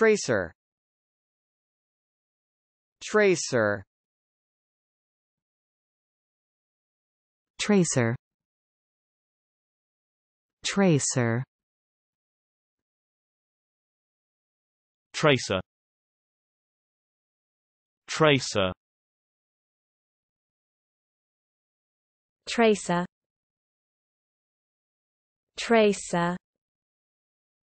Tracer Tracer Tracer Tracer Tracer Tracer Tracer Tracer